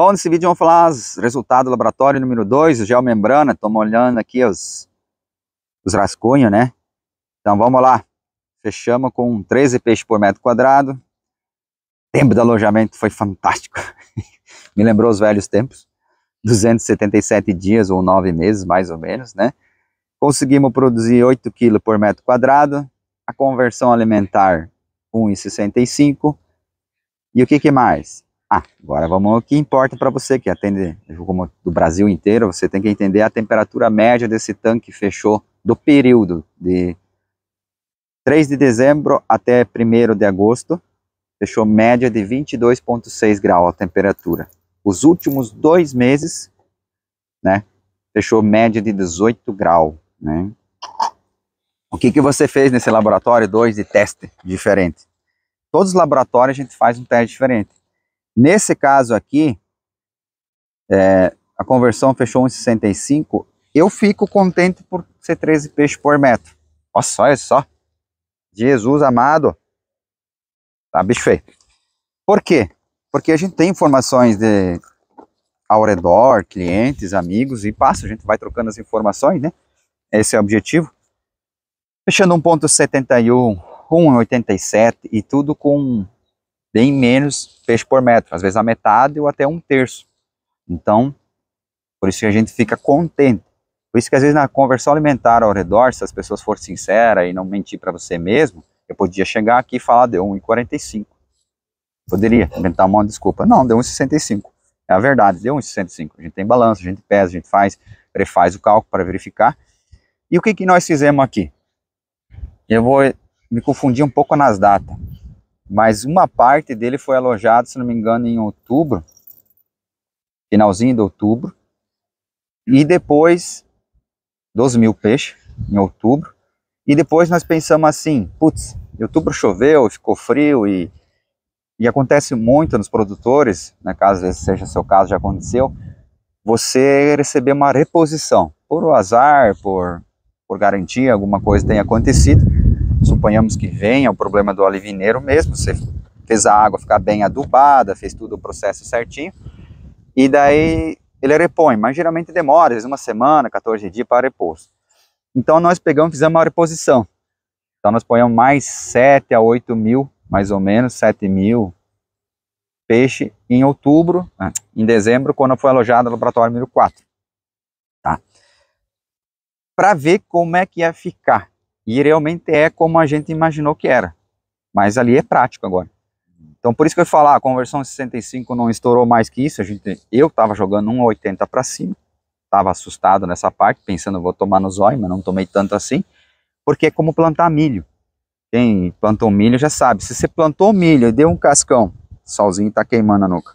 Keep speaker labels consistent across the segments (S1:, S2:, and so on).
S1: Bom, nesse vídeo vamos falar os resultados do laboratório número 2, geomembrana. Estou olhando aqui os, os rascunhos, né? Então vamos lá. Fechamos com 13 peixes por metro quadrado. O tempo de alojamento foi fantástico. Me lembrou os velhos tempos. 277 dias ou 9 meses, mais ou menos, né? Conseguimos produzir 8 kg por metro quadrado. A conversão alimentar 1,65. E o que, que mais? Ah, agora vamos ao que importa para você que atende como do Brasil inteiro, você tem que entender a temperatura média desse tanque fechou do período de 3 de dezembro até 1 de agosto, fechou média de 22,6 graus a temperatura. Os últimos dois meses, né, fechou média de 18 graus, né. O que, que você fez nesse laboratório 2 de teste diferente? Todos os laboratórios a gente faz um teste diferente Nesse caso aqui, é, a conversão fechou 1,65. Eu fico contente por ser 13 peixes por metro. só olha só. Jesus amado. Tá bicho feio. Por quê? Porque a gente tem informações de ao redor, clientes, amigos e passa, a gente vai trocando as informações, né? Esse é o objetivo. Fechando 1.71, 1.87 e tudo com bem menos peixe por metro, às vezes a metade ou até um terço. Então, por isso que a gente fica contente. Por isso que às vezes na conversão alimentar ao redor, se as pessoas forem sinceras e não mentir para você mesmo, eu podia chegar aqui e falar deu 1,45. Poderia inventar uma desculpa. Não, deu 1,65. É a verdade, deu 1,65. A gente tem balanço, a gente pesa, a gente faz, refaz o cálculo para verificar. E o que, que nós fizemos aqui? Eu vou me confundir um pouco nas datas mas uma parte dele foi alojado, se não me engano, em outubro, finalzinho de outubro, e depois 12 mil peixes em outubro, e depois nós pensamos assim, putz, outubro choveu, ficou frio e, e acontece muito nos produtores, né, caso seja seja seu caso, já aconteceu, você receber uma reposição, por azar, por, por garantia, alguma coisa tenha acontecido, suponhamos que venha o problema do olivineiro mesmo, você fez a água ficar bem adubada, fez tudo o processo certinho, e daí ele repõe, mas geralmente demora, às vezes uma semana, 14 dias para repouso. Então nós pegamos, fizemos uma reposição. Então nós ponhamos mais 7 a 8 mil, mais ou menos, 7 mil peixe em outubro, ah, em dezembro, quando foi alojado no laboratório número 4. Tá? Para ver como é que ia ficar. E realmente é como a gente imaginou que era. Mas ali é prático agora. Então por isso que eu ia falar, ah, a conversão 65 não estourou mais que isso. A gente, eu estava jogando 1,80 para cima. Estava assustado nessa parte, pensando vou tomar no zóio, mas não tomei tanto assim. Porque é como plantar milho. Quem plantou milho já sabe. Se você plantou milho e deu um cascão, solzinho está queimando a nuca.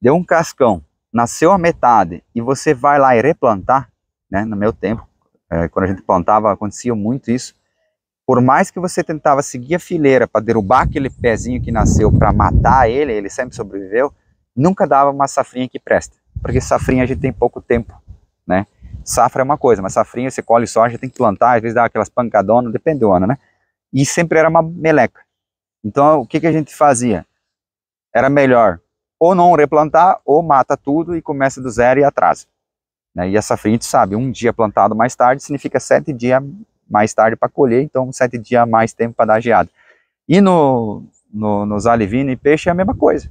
S1: Deu um cascão, nasceu a metade e você vai lá e replantar, né? No meu tempo, é, quando a gente plantava, acontecia muito isso. Por mais que você tentava seguir a fileira para derrubar aquele pezinho que nasceu para matar ele, ele sempre sobreviveu, nunca dava uma safrinha que presta. Porque safrinha a gente tem pouco tempo, né? Safra é uma coisa, mas safrinha você colhe soja, tem que plantar, às vezes dá aquelas pancadonas, depende do ano, né? E sempre era uma meleca. Então, o que, que a gente fazia? Era melhor ou não replantar, ou mata tudo e começa do zero e atrasa. Né? E essa frente sabe, um dia plantado mais tarde significa sete dias mais tarde para colher, então sete dias mais tempo para dar geada. E no, no, nos alivino e peixe é a mesma coisa.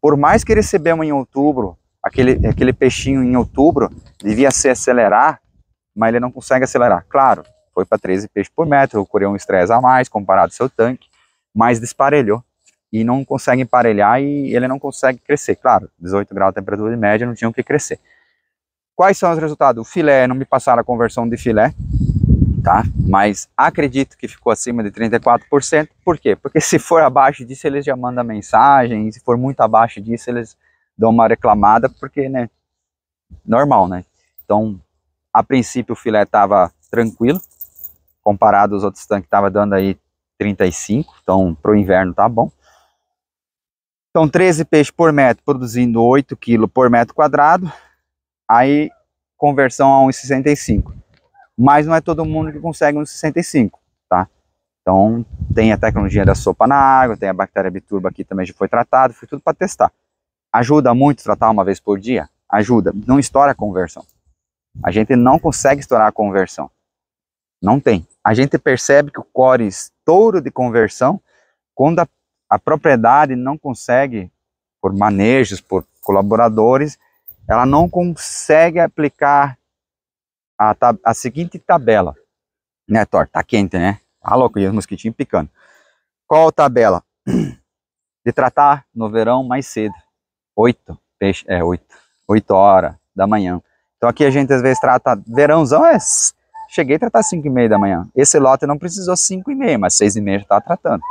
S1: Por mais que recebemos em outubro, aquele, aquele peixinho em outubro devia se acelerar, mas ele não consegue acelerar. Claro, foi para 13 peixes por metro, ocorreu um estresse a mais comparado ao seu tanque, mas desparelhou e não consegue emparelhar e ele não consegue crescer. Claro, 18 graus de temperatura de média, não tinha o que crescer. Quais são os resultados? O filé, não me passaram a conversão de filé, tá? Mas acredito que ficou acima de 34%. Por quê? Porque se for abaixo disso, eles já mandam mensagem, e se for muito abaixo disso, eles dão uma reclamada, porque, né, normal, né? Então, a princípio o filé estava tranquilo, comparado aos outros tanques, estava dando aí 35, então para o inverno tá bom. Então 13 peixes por metro, produzindo 8 kg por metro quadrado, aí conversão a 1,65 mas não é todo mundo que consegue um 65, tá? Então, tem a tecnologia da sopa na água, tem a bactéria biturba aqui também já foi tratado, foi tudo para testar. Ajuda muito tratar uma vez por dia? Ajuda. Não estoura a conversão. A gente não consegue estourar a conversão. Não tem. A gente percebe que o core estouro de conversão quando a, a propriedade não consegue, por manejos, por colaboradores, ela não consegue aplicar a, a seguinte tabela. Né, Thor? Tá quente, né? Tá louco, e os mosquitinhos picando. Qual a tabela? De tratar no verão mais cedo. 8, peixe, é oito oito horas da manhã. Então aqui a gente às vezes trata, verãozão é, cheguei a tratar 5 e meia da manhã. Esse lote não precisou 5 e meia, mas 6 e meia já tá tratando.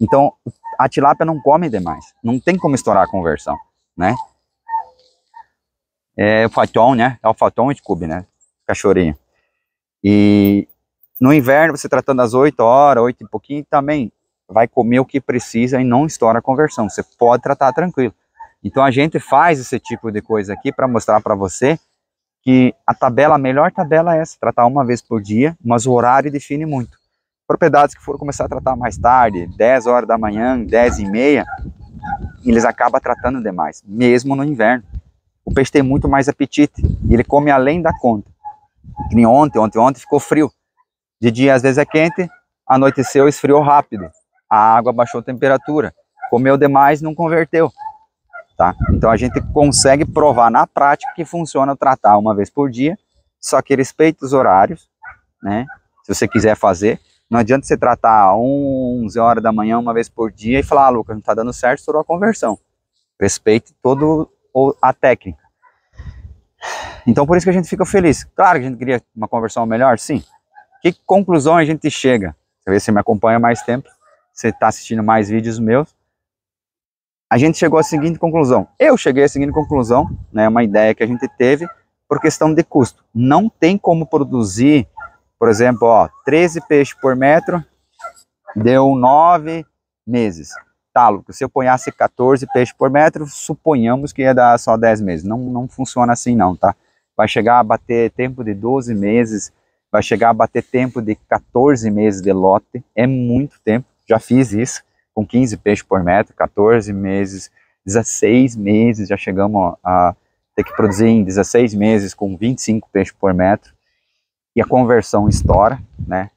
S1: Então a tilápia não come demais, não tem como estourar a conversão, né? É o faton, né? É o faton e cube, né? cachorrinho. E no inverno, você tratando às 8 horas, 8 e pouquinho, também vai comer o que precisa e não estoura a conversão. Você pode tratar tranquilo. Então a gente faz esse tipo de coisa aqui para mostrar para você que a tabela, a melhor tabela é essa, tratar uma vez por dia, mas o horário define muito. Propriedades que foram começar a tratar mais tarde, 10 horas da manhã, 10 e meia, eles acabam tratando demais, mesmo no inverno. O peixe tem muito mais apetite e ele come além da conta. Que nem ontem, ontem, ontem ficou frio. De dia às vezes é quente, anoiteceu, esfriou rápido. A água baixou a temperatura. Comeu demais, não converteu. Tá? Então a gente consegue provar na prática que funciona tratar uma vez por dia, só que respeita os horários, né? Se você quiser fazer, não adianta você tratar 11 horas da manhã uma vez por dia e falar, ah, Lucas, não está dando certo, estourou a conversão. Respeite todo a técnica. Então por isso que a gente fica feliz. Claro que a gente queria uma conversão melhor, sim. Que conclusão a gente chega? vê você me acompanha mais tempo, você está assistindo mais vídeos meus. A gente chegou à seguinte conclusão. Eu cheguei à seguinte conclusão, né, uma ideia que a gente teve por questão de custo. Não tem como produzir, por exemplo, ó, 13 peixes por metro, deu 9 meses. Tá, Lucas, se eu ponhasse 14 peixes por metro, suponhamos que ia dar só 10 meses. Não, não funciona assim não, tá? vai chegar a bater tempo de 12 meses, vai chegar a bater tempo de 14 meses de lote, é muito tempo, já fiz isso, com 15 peixes por metro, 14 meses, 16 meses, já chegamos a ter que produzir em 16 meses com 25 peixes por metro, e a conversão estoura, né?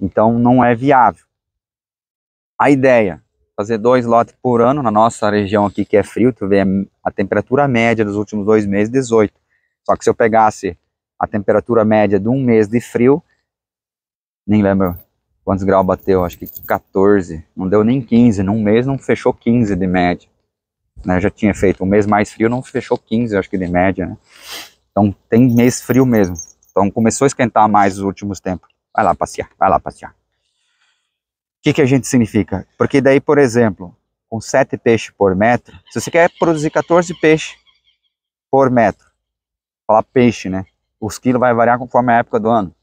S1: Então não é viável. A ideia, fazer dois lotes por ano na nossa região aqui que é frio, tu vê a temperatura média dos últimos dois meses, 18. Só que se eu pegasse a temperatura média de um mês de frio, nem lembro quantos graus bateu, acho que 14, não deu nem 15, num mês não fechou 15 de média. Né? Já tinha feito um mês mais frio, não fechou 15, acho que de média, né? Então tem mês frio mesmo. Então começou a esquentar mais os últimos tempos. Vai lá passear, vai lá passear. O que, que a gente significa? Porque daí, por exemplo, com 7 peixes por metro, se você quer produzir 14 peixes por metro, falar peixe, né? Os quilos vai variar conforme a época do ano.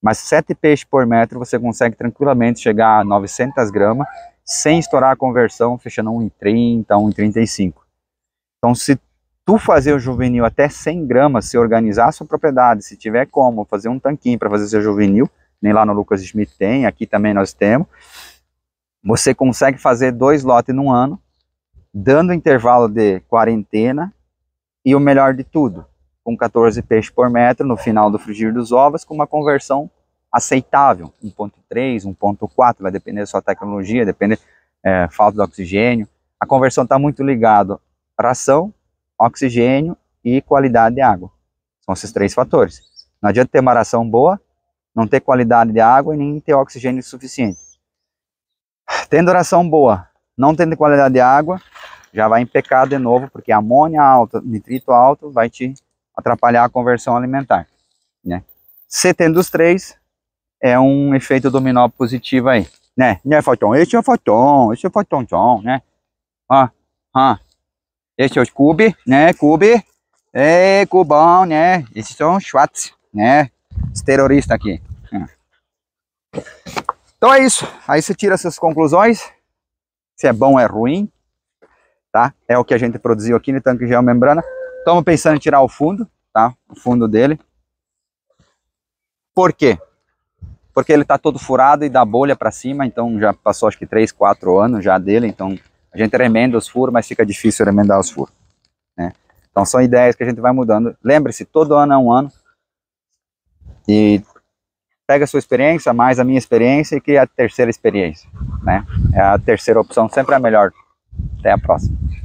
S1: Mas 7 peixes por metro você consegue tranquilamente chegar a 900 gramas sem estourar a conversão, fechando 1,30, 1,35. Então se tu fazer o juvenil até 100 gramas, se organizar a sua propriedade, se tiver como fazer um tanquinho para fazer seu juvenil, nem lá no Lucas Smith tem, aqui também nós temos, você consegue fazer dois lotes num ano, dando intervalo de quarentena e o melhor de tudo, com 14 peixes por metro no final do frigir dos ovos, com uma conversão aceitável, 1.3, 1.4, vai depender da sua tecnologia, depende é, falta de oxigênio. A conversão está muito ligada à ração, oxigênio e qualidade de água. São esses três fatores. Não adianta ter uma ração boa, não ter qualidade de água e nem ter oxigênio suficiente. Tendo ração boa, não tendo qualidade de água, já vai em pecado de novo, porque amônia alta, nitrito alto, vai te atrapalhar a conversão alimentar, né? Você tendo os três, é um efeito dominó positivo aí, né? Né, foton? Esse é o foton, esse é o foton, né? Ah, ah. Esse é o cube, né? Cube, é cubão, né? Esses são schwartz, né? Os terroristas aqui. Né? Então é isso. Aí você tira essas conclusões. Se é bom, é ruim. Tá? É o que a gente produziu aqui no tanque geomembrana. membrana. Estamos pensando em tirar o fundo, tá? O fundo dele. Por quê? Porque ele está todo furado e dá bolha para cima, então já passou acho que 3, 4 anos já dele, então a gente remenda os furos, mas fica difícil remendar os furos. Né? Então são ideias que a gente vai mudando. Lembre-se, todo ano é um ano. E pega a sua experiência, mais a minha experiência e cria a terceira experiência. Né? É a terceira opção, sempre é a melhor. Até a próxima.